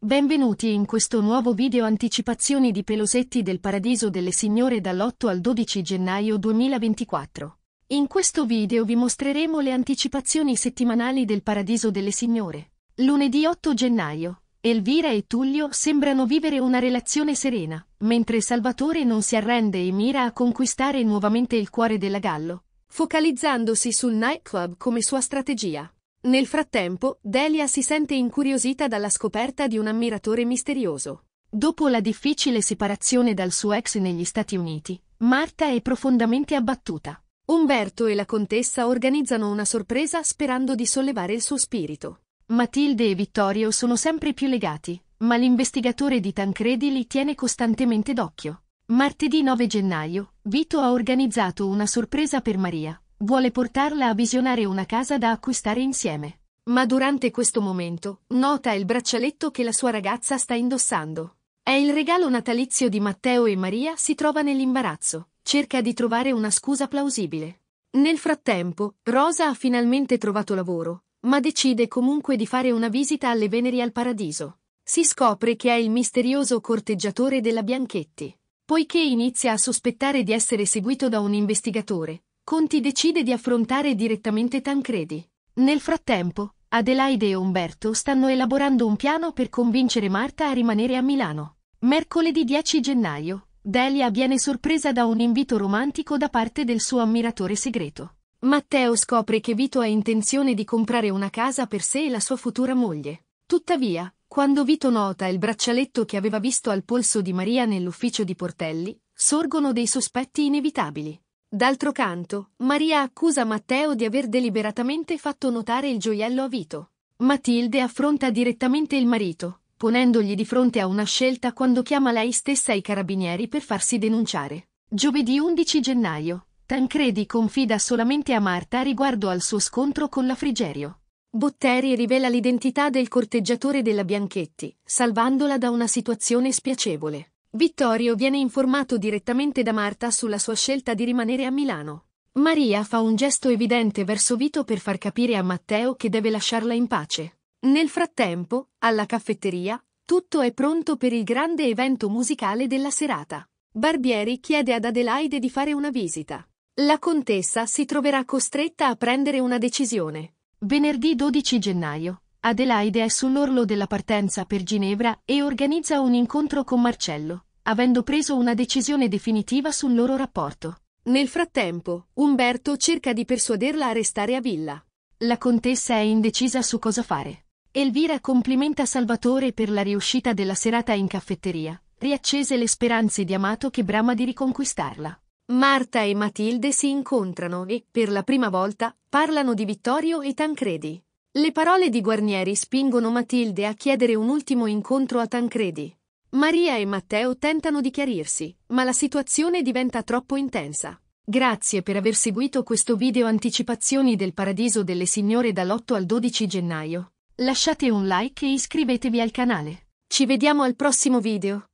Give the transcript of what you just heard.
Benvenuti in questo nuovo video anticipazioni di Pelosetti del Paradiso delle Signore dall'8 al 12 gennaio 2024. In questo video vi mostreremo le anticipazioni settimanali del Paradiso delle Signore. Lunedì 8 gennaio, Elvira e Tullio sembrano vivere una relazione serena, mentre Salvatore non si arrende e mira a conquistare nuovamente il cuore della Gallo, focalizzandosi sul nightclub come sua strategia. Nel frattempo, Delia si sente incuriosita dalla scoperta di un ammiratore misterioso. Dopo la difficile separazione dal suo ex negli Stati Uniti, Marta è profondamente abbattuta. Umberto e la contessa organizzano una sorpresa sperando di sollevare il suo spirito. Matilde e Vittorio sono sempre più legati, ma l'investigatore di Tancredi li tiene costantemente d'occhio. Martedì 9 gennaio, Vito ha organizzato una sorpresa per Maria, Vuole portarla a visionare una casa da acquistare insieme. Ma durante questo momento, nota il braccialetto che la sua ragazza sta indossando. È il regalo natalizio di Matteo e Maria si trova nell'imbarazzo, cerca di trovare una scusa plausibile. Nel frattempo, Rosa ha finalmente trovato lavoro, ma decide comunque di fare una visita alle Veneri al Paradiso. Si scopre che è il misterioso corteggiatore della Bianchetti. Poiché inizia a sospettare di essere seguito da un investigatore, Conti decide di affrontare direttamente Tancredi. Nel frattempo, Adelaide e Umberto stanno elaborando un piano per convincere Marta a rimanere a Milano. Mercoledì 10 gennaio, Delia viene sorpresa da un invito romantico da parte del suo ammiratore segreto. Matteo scopre che Vito ha intenzione di comprare una casa per sé e la sua futura moglie. Tuttavia, quando Vito nota il braccialetto che aveva visto al polso di Maria nell'ufficio di Portelli, sorgono dei sospetti inevitabili. D'altro canto, Maria accusa Matteo di aver deliberatamente fatto notare il gioiello a Vito. Matilde affronta direttamente il marito, ponendogli di fronte a una scelta quando chiama lei stessa i carabinieri per farsi denunciare. Giovedì 11 gennaio, Tancredi confida solamente a Marta riguardo al suo scontro con la Frigerio. Botteri rivela l'identità del corteggiatore della Bianchetti, salvandola da una situazione spiacevole. Vittorio viene informato direttamente da Marta sulla sua scelta di rimanere a Milano. Maria fa un gesto evidente verso Vito per far capire a Matteo che deve lasciarla in pace. Nel frattempo, alla caffetteria, tutto è pronto per il grande evento musicale della serata. Barbieri chiede ad Adelaide di fare una visita. La contessa si troverà costretta a prendere una decisione. Venerdì 12 gennaio, Adelaide è sull'orlo della partenza per Ginevra e organizza un incontro con Marcello, avendo preso una decisione definitiva sul loro rapporto. Nel frattempo, Umberto cerca di persuaderla a restare a villa. La contessa è indecisa su cosa fare. Elvira complimenta Salvatore per la riuscita della serata in caffetteria, riaccese le speranze di Amato che brama di riconquistarla. Marta e Matilde si incontrano e, per la prima volta, parlano di Vittorio e Tancredi. Le parole di Guarnieri spingono Matilde a chiedere un ultimo incontro a Tancredi. Maria e Matteo tentano di chiarirsi, ma la situazione diventa troppo intensa. Grazie per aver seguito questo video anticipazioni del Paradiso delle Signore dall'8 al 12 gennaio. Lasciate un like e iscrivetevi al canale. Ci vediamo al prossimo video.